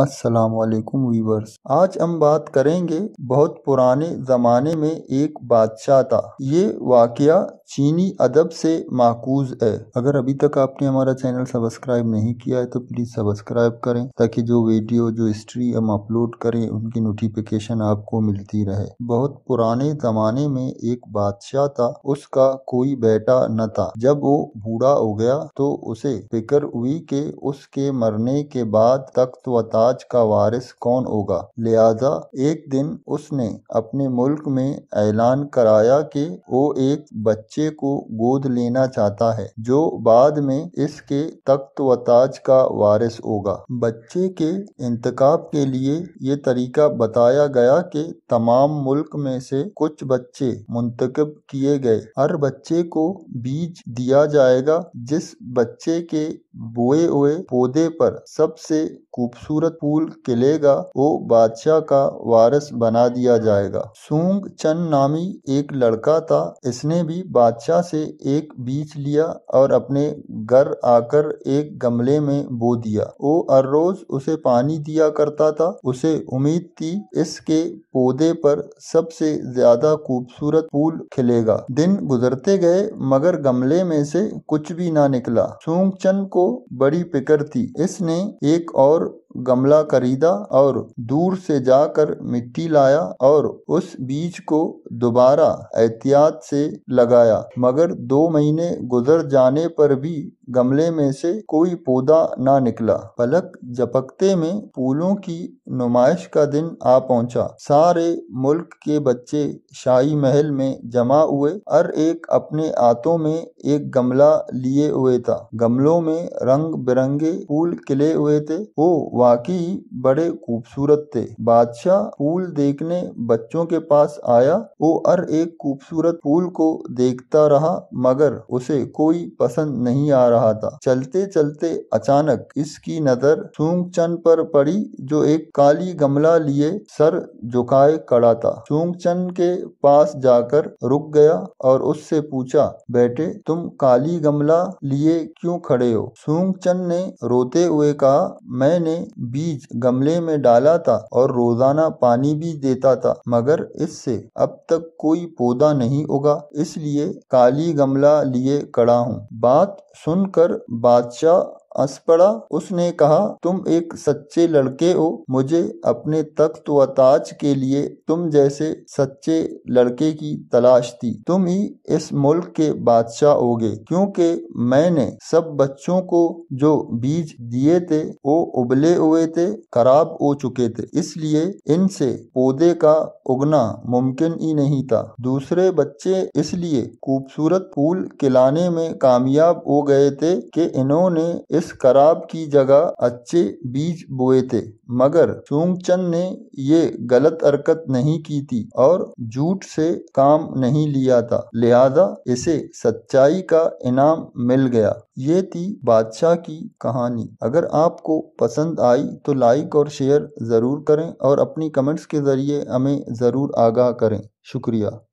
अस्सलाम वालेकुम वीवर्स आज हम बात करेंगे बहुत पुराने ज़माने में एक बादशाह था ये वाकया चीनी अदब से माकूज है अगर अभी तक आपने हमारा चैनल सब्सक्राइब नहीं किया है तो प्लीज़ सब्सक्राइब करें ताकि जो वीडियो जो हिस्ट्री हम अपलोड करें उनकी नोटिफिकेशन आपको मिलती रहे बहुत पुराने ज़माने में एक बादशाह था उसका कोई बेटा न था जब वो बूढ़ा हो गया तो उसे फिक्र हुई कि उसके मरने के बाद तख्त व ताज का वारिस कौन होगा लिहाजा एक दिन उसने अपने मुल्क में ऐलान कराया कि वो एक बच्चे बच्चे को गोद लेना चाहता है जो बाद में इसके तख्त व ताज का वारिस होगा बच्चे के इंतकाब के लिए ये तरीका बताया गया कि तमाम मुल्क में से कुछ बच्चे मुंतकब किए गए हर बच्चे को बीज दिया जाएगा जिस बच्चे के बोए हुए पौधे पर सबसे खूबसूरत फूल खिलेगा वो बादशाह का वारिस बना दिया जाएगा सूंग चन नामी एक लड़का था इसने भी बादशाह से एक बीज लिया और अपने घर आकर एक गमले में बो दिया वो हर रोज उसे पानी दिया करता था उसे उम्मीद थी इसके पौधे पर सबसे ज्यादा खूबसूरत फूल खिलेगा दिन गुजरते गए मगर गमले में से कुछ भी ना निकला सूंग चंद को बड़ी फिक्र थी इसने एक और गमला खरीदा और दूर से जाकर मिट्टी लाया और उस बीज को दोबारा एहतियात से लगाया मगर दो महीने गुजर जाने पर भी गमले में से कोई पौधा ना निकला पलक झपकते में फूलों की नुमाइश का दिन आ पहुंचा सारे मुल्क के बच्चे शाही महल में जमा हुए हर एक अपने हाथों में एक गमला लिए हुए था गमलों में रंग बिरंगे फूल खिले हुए थे वो वाकई बड़े खूबसूरत थे बादशाह फूल देखने बच्चों के पास आया वो हर एक खूबसूरत फूल को देखता रहा मगर उसे कोई पसंद नहीं आ रहा रहा था चलते चलते अचानक इसकी नजर चंद पर पड़ी जो एक काली गमला लिए सर झुकाए खड़ा था चंद के पास जाकर रुक गया और उससे पूछा बेटे तुम काली गमला लिए क्यों खड़े हो चंद ने रोते हुए कहा मैंने बीज गमले में डाला था और रोजाना पानी भी देता था मगर इससे अब तक कोई पौधा नहीं उगा इसलिए काली गमला लिए कड़ा हूँ बात सुन सुनकर बादशाह हंस पड़ा उसने कहा तुम एक सच्चे लड़के हो मुझे अपने तख्त व ताज के लिए तुम जैसे सच्चे लड़के की तलाश थी तुम ही इस मुल्क के बादशाह होगे क्योंकि मैंने सब बच्चों को जो बीज दिए थे वो उबले हुए थे खराब हो चुके थे इसलिए इनसे पौधे का उगना मुमकिन ही नहीं था दूसरे बच्चे इसलिए खूबसूरत फूल खिलाने में कामयाब हो गए थे कि इन्होंने इस खराब की जगह अच्छे बीज बोए थे मगर सूंगचंद ने ये गलत हरकत नहीं की थी और झूठ से काम नहीं लिया था लिहाजा इसे सच्चाई का इनाम मिल गया ये थी बादशाह की कहानी अगर आपको पसंद आई तो लाइक और शेयर ज़रूर करें और अपनी कमेंट्स के ज़रिए हमें ज़रूर आगाह करें शुक्रिया